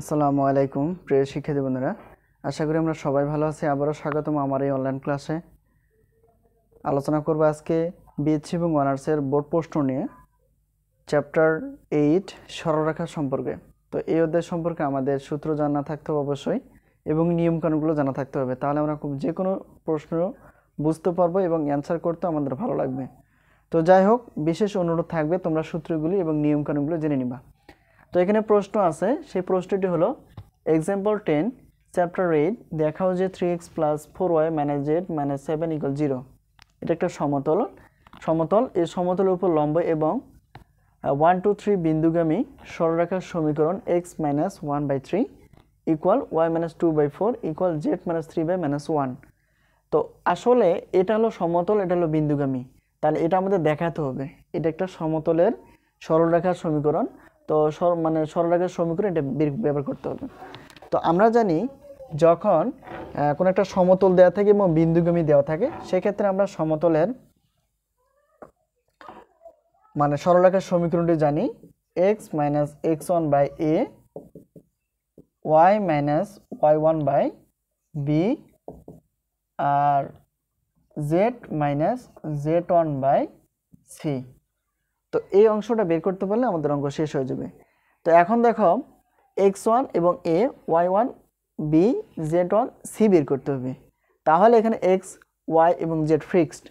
আসসালামু আলাইকুম প্রিয় শিক্ষার্থী বন্ধুরা আশা করি আমরা সবাই ভালো আছি আবারও স্বাগতম আমার এই অনলাইন ক্লাসে আলোচনা করব আজকে বিএসসি এবং অনার্সের বোর্ড পোস্ট নিয়ে চ্যাপ্টার এইট সরলরেখা সম্পর্কে তো এই অধ্যায় সম্পর্কে আমাদের সূত্র জানা থাকতে হবে অবশ্যই এবং নিয়মকানুনগুলো জানা থাকতে হবে তাহলে আমরা খুব যে কোনো প্রশ্ন বুঝতে পারবো এবং অ্যান্সার করতে আমাদের ভালো লাগবে তো যাই হোক বিশেষ অনুরোধ থাকবে তোমরা সূত্রগুলি এবং নিয়মকানুনগুলো জেনে নিবা তো এখানে প্রশ্ন আছে সেই প্রশ্নটি হলো এক্সাম্পল টেন চ্যাপ্টার এইট দেখাও যে three x plus four y minus z minus seven equal zero এটা একটা সমতল সমতল এই সমতলের উপর লম্ব এবং ওয়ান টু থ্রি বিন্দুগামী সরলরেখার সমীকরণ x minus one by three equal y minus two by four equal z minus three by minus one তো আসলে এটা হলো সমতল এটা হলো বিন্দুগামী তাহলে এটা আমাদের দেখাতে হবে এটা একটা সমতলের সরলরেখার সমীকরণ তো মানে সরলরেখার সমীকরণ এটা ব্যবহার করতে হবে তো আমরা জানি যখন কোনো একটা সমতল দেওয়া থাকে এবং বিন্দুগমি দেওয়া থাকে সেক্ষেত্রে আমরা সমতলের মানে সরলরেখার সমীকরণটি জানি x minus x one by a y minus y one by b আর z minus z one by c তো এই অংশটা বের করতে পারলে আমাদের অঙ্ক শেষ হয়ে যাবে তো এখন দেখো এক্স ওয়ান এবং a y one b z one c বের করতে হবে তাহলে এখানে এক্স ওয়াই এবং জেড ফিক্সড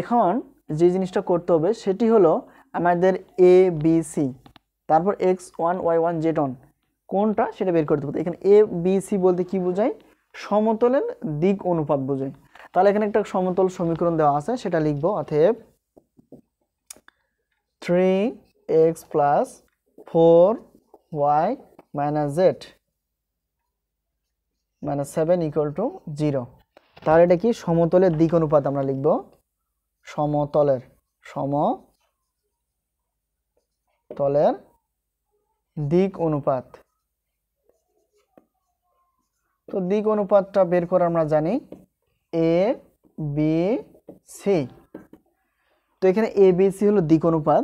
এখন যে জিনিসটা করতে হবে সেটি হলো আমাদের এ বি সি তারপর x one y one z one কোনটা সেটা বের করতে হবে এখানে এ বি সি বলতে কী বোঝায় সমতলের দিক অনুপাত বোঝায় তাহলে এখানে একটা সমতল সমীকরণ দেওয়া আছে সেটা লিখবো অথব three x plus four y minus z minus seven equal to zero তাহলে এটা কি সমতলের দিক অনুপাত আমরা লিখব সমতলের সমতলের দিক অনুপাত তো দিক অনুপাতটা বের করে আমরা জানি এ বি সি তো এখানে এ বিসি হলো দ্বিক অনুপাত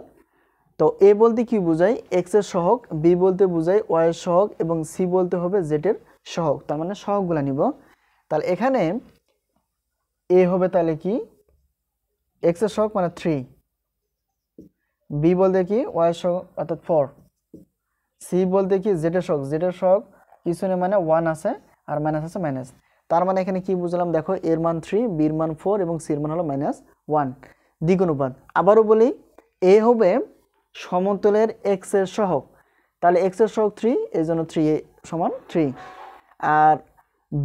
তো এ বলতে কি বোঝায় এক্সের সহক বি বলতে বোঝায় ওয়াইয়ের সহক এবং সি বলতে হবে জেটের সহক তার মানে সহকগুলো নিব তাহলে এখানে এ হবে তাহলে কি এক্সের সহক মানে থ্রি বি বলতে কি ওয়াইয়ের সহক অর্থাৎ ফোর সি বলতে কি জেটের সহক জেটের সহক কিছু নেই মানে ওয়ান আছে আর মাইনাস আছে মাইনাস তার মানে এখানে কি বুঝলাম দেখো এর মান থ্রি বির মান ফোর এবং সির মান হলো মাইনাস ওয়ান দ্বিগুণুপাত আবারও বলি এ হবে সমতলের এক্সের সহক তাহলে এক্সের সহক থ্রি এই জন্য থ্রি সমান থ্রি আর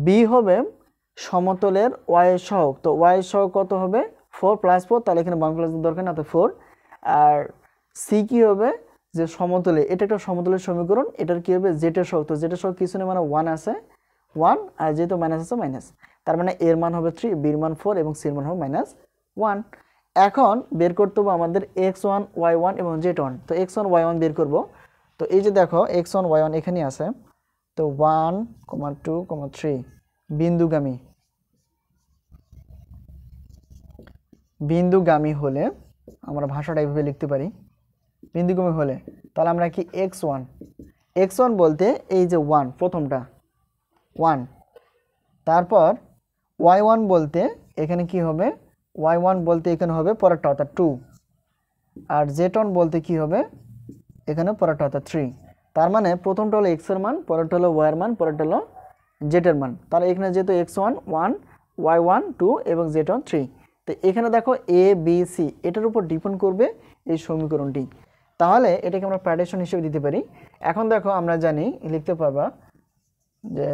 বি হবে সমতলের ওয়াইয়ের সহক তো ওয়াইয়ের সহক কত হবে ফোর প্লাস ফোর তাহলে এখানে বাম প্লাস দরকার না তো ফোর আর সি কি হবে যে সমতলে এটা একটা সমতলের সমীকরণ এটার কি হবে জেটের সহক তো জেটের সহক কিছু নেই মানে ওয়ান আছে ওয়ান আর যেহেতু মাইনাস আছে মাইনাস তার মানে এর মান হবে থ্রি বির মান ফোর এবং সির মান হবে মাইনাস ওয়ান এখন বের করতে হবে আমাদের এক্স ওয়ান ওয়াই ওয়ান এবং জেড ওয়ান তো এক্স ওয়ান ওয়াই ওয়ান বের করবো তো এই যে দেখো এক্স ওয়ান ওয়াই ওয়ান এখানে আছে তো one comma two comma three বিন্দুগামী বিন্দুগামী হলে আমরা ভাষাটা এইভাবে লিখতে পারি বিন্দুগামী হলে তাহলে আমরা কি এক্স ওয়ান এক্স ওয়ান বলতে এই যে ওয়ান প্রথমটা ওয়ান তারপর ওয়াই ওয়ান বলতে এখানে কি হবে ওয়াই ওয়ান বলতে এখানে হবে পরেরটা অর্থাৎ টু আর জেড ওয়ান বলতে কি হবে এখানে পরেরটা অর্থাৎ থ্রি তার মানে প্রথমটা হলো এক্সের মান পরেরটা হলো ওয়াইয়ের মান পরেরটা হলো জেটের মান তাহলে এখানে যেহেতু x one one y one two এবং জেড ওয়ান থ্রি তো এখানে দেখো এ বি সি এটার উপর ডিপেন্ড করবে এই সমীকরণটি তাহলে এটাকে আমরা প্যাডেশন হিসেবে দিতে পারি এখন দেখো আমরা জানি লিখতে পারবা যে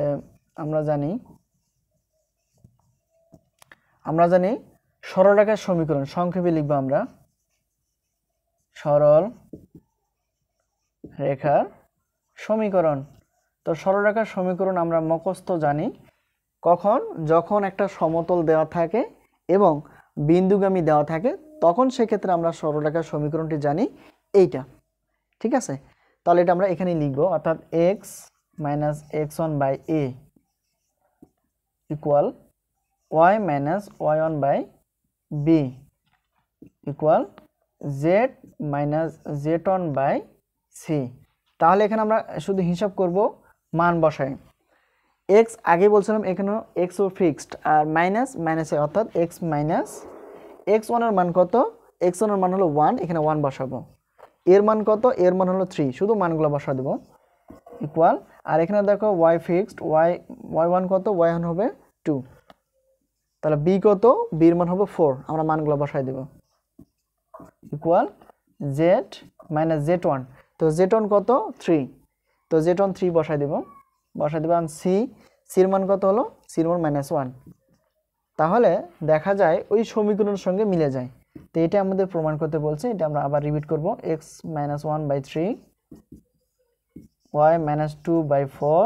আমরা জানি আমরা জানি সরলরেখার সমীকরণ সংক্ষেপে লিখবো আমরা সরল রেখার সমীকরণ তো সরলরেখার সমীকরণ আমরা মকস্থ জানি কখন যখন একটা সমতল দেওয়া থাকে এবং বিন্দুগামী দেওয়া থাকে তখন সেক্ষেত্রে আমরা সরলরেখার সমীকরণটি জানি এইটা ঠিক আছে তাহলে এটা আমরা এখানে লিখব অর্থাৎ x minus x one by a equal y minus y one by b equal z minus z one by c তাহলে এখানে আমরা শুধু হিসাব করব মান বসাই এক্স আগে বলছিলাম এখানে এখানেও ও ফিক্সড আর মাইনাস মাইনাসে অর্থাৎ এক্স মাইনাস এক্স ওয়ানের মান কত এক্স ওয়ানের মান হলো ওয়ান এখানে ওয়ান বসাবো এর মান কত এর মান হলো থ্রি শুধু মানগুলো বসা দেবো ইকুয়াল আর এখানে দেখো y fixed y y one কত ওয়াই ওয়ান হবে টু তাহলে বি কত বির মান হবে ফোর আমরা মানগুলো বসাই দেব equal z minus z one তো জেড ওয়ান কত থ্রি তো জেড ওয়ান থ্রি বসাই দেব বসাই দেব কারণ সি সির মান কত হলো সির মান মাইনাস ওয়ান তাহলে দেখা যায় ওই সমীকরণের সঙ্গে মিলে যায় তো এটা আমাদের প্রমাণ করতে বলছে এটা আমরা আবার রিপিট করব x minus one by three y minus two by four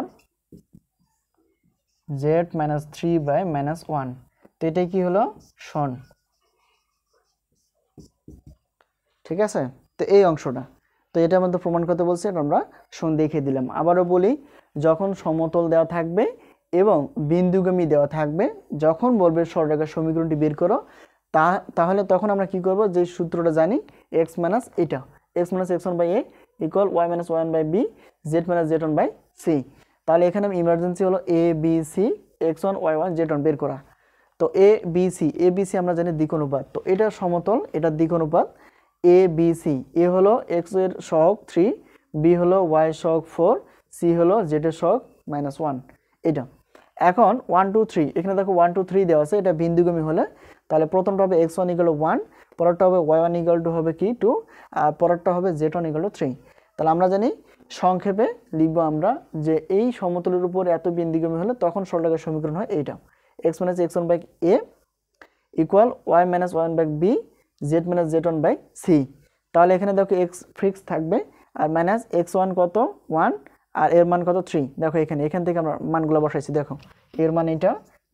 z minus three by minus one তো এটাই কি হলো সন ঠিক আছে তো এই অংশটা তো এটা আমাদের প্রমাণ করতে বলছে এটা আমরা সন দেখিয়ে দিলাম আবারও বলি যখন সমতল দেওয়া থাকবে এবং বিন্দুগামী দেওয়া থাকবে যখন বলবে সরকার সমীকরণটি বের করো তা তাহলে তখন আমরা কি করব যে সূত্রটা জানি এক্স মাইনাস এটা x minus x one by a equal y minus one by b z minus z one by c তাহলে এখানে ইমার্জেন্সি হলো a b c x one y one z one বের করা তো এ বিসি এ BC আমরা জানি দ্বিকোণপাত তো এটা সমতল এটা অনুপাত এ বিসি এ হলো এক্স এর সহক থ্রি বি হলো ওয়াই সহক ফোর সি হলো জেডের সহক মাইনাস ওয়ান এটা এখন ওয়ান টু থ্রি এখানে দেখো ওয়ান টু থ্রি দেওয়া আছে এটা বিন্দুগমি হলে তাহলে প্রথমটা হবে এক্স ওয়ান ইকাল ওয়ান পরেরটা হবে ওয়াই ওয়ান ইকাল টু হবে কি টু আর পরেরটা হবে জেড ওয়ান ইকাল থ্রি তাহলে আমরা জানি সংক্ষেপে লিখবো আমরা যে এই সমতলের উপর এত বিন্দুগমি হলে তখন সরলরেখার সমীকরণ হয় এইটা x minus x one by a equal y minus one by b z minus z one by c তাহলে এখানে দেখো এক্স ফিক্স থাকবে আর মাইনাস এক্স ওয়ান কত ওয়ান আর এর মান কত থ্রি দেখো এখানে এখান থেকে আমরা মানগুলো বসাইছি দেখো এর মান এটা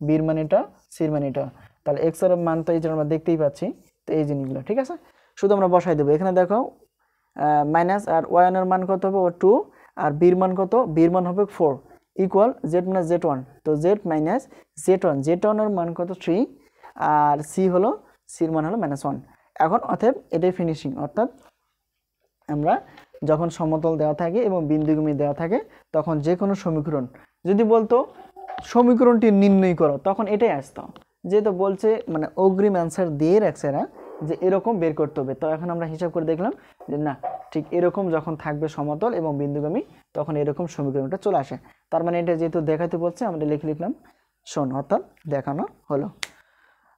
বির মান এটা সির মান এটা তাহলে এক্স এর মান তো এই জন্য আমরা দেখতেই পাচ্ছি তো এই জিনিসগুলো ঠিক আছে শুধু আমরা বসাই দেবো এখানে দেখো মাইনাস আর ওয়ানের মান কত হবে ও টু আর বির মান কত বির মান হবে four equal z minus z one তো z minus z one z ওয়ানের মান কত থ্রি আর সি হলো সির মান হলো মাইনাস ওয়ান এখন অতএব এটাই ফিনিশিং অর্থাৎ আমরা যখন সমতল দেওয়া থাকে এবং বিন্দুগুমি দেওয়া থাকে তখন যে কোনো সমীকরণ যদি বলতো সমীকরণটি নির্ণয় করো তখন এটাই আসতো যেহেতু বলছে মানে অগ্রিম অ্যান্সার দিয়ে রাখছে যে এরকম বের করতে হবে তো এখন আমরা হিসাব করে দেখলাম যে না ঠিক এরকম যখন থাকবে সমতল এবং বিন্দুগামী তখন এরকম সমীকরণটা চলে আসে তার মানে এটা যেহেতু দেখাতে বলছে আমরা লিখে লিখলাম শোন অর্থাৎ দেখানো হলো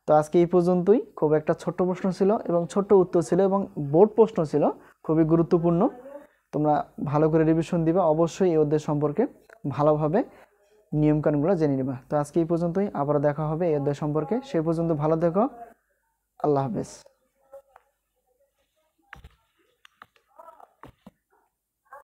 তো আজকে এই পর্যন্তই খুব একটা ছোট্ট প্রশ্ন ছিল এবং ছোট্ট উত্তর ছিল এবং বোর্ড প্রশ্ন ছিল খুবই গুরুত্বপূর্ণ তোমরা ভালো করে রিভিশন দিবা অবশ্যই এই অধ্যায় সম্পর্কে ভালোভাবে নিয়মকানুনগুলো জেনে নেবা তো আজকে এই পর্যন্তই আবারও দেখা হবে এই অধ্যায় সম্পর্কে সেই পর্যন্ত ভালো দেখো আল্লাহ হাফেজ